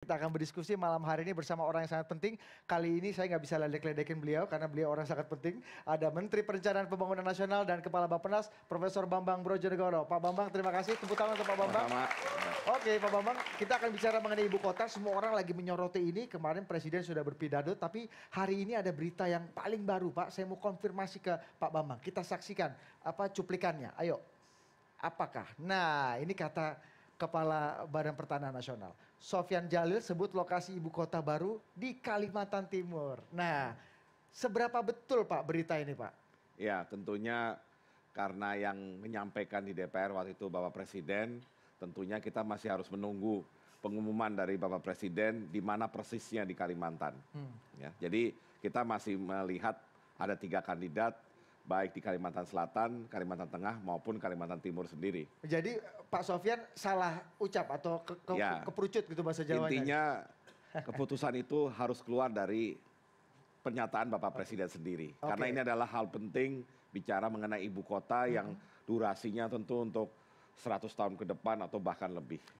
Kita akan berdiskusi malam hari ini bersama orang yang sangat penting. Kali ini saya nggak bisa ledek-ledekin beliau karena beliau orang sangat penting. Ada Menteri Perencanaan Pembangunan Nasional dan Kepala Bappenas, Profesor Bambang Brojonegoro. Pak Bambang, terima kasih. Tepuk tangan untuk Pak Bambang. Sama. Oke, Pak Bambang, kita akan bicara mengenai ibu kota. Semua orang lagi menyoroti ini. Kemarin Presiden sudah berpidato, tapi hari ini ada berita yang paling baru, Pak. Saya mau konfirmasi ke Pak Bambang. Kita saksikan apa cuplikannya. Ayo, apakah? Nah, ini kata kepala badan pertanahan nasional sofian jalil sebut lokasi ibu kota baru di kalimantan timur nah seberapa betul pak berita ini pak ya tentunya karena yang menyampaikan di DPR waktu itu bapak presiden tentunya kita masih harus menunggu pengumuman dari bapak presiden di mana persisnya di Kalimantan hmm. ya jadi kita masih melihat ada tiga kandidat baik di Kalimantan Selatan, Kalimantan Tengah maupun Kalimantan Timur sendiri. Jadi Pak Sofian salah ucap atau ke, ke, ya. keperucut gitu bahasa Jawa. Intinya keputusan itu harus keluar dari pernyataan Bapak okay. Presiden sendiri. Okay. Karena ini adalah hal penting bicara mengenai ibu kota yang durasinya tentu untuk 100 tahun ke depan atau bahkan lebih.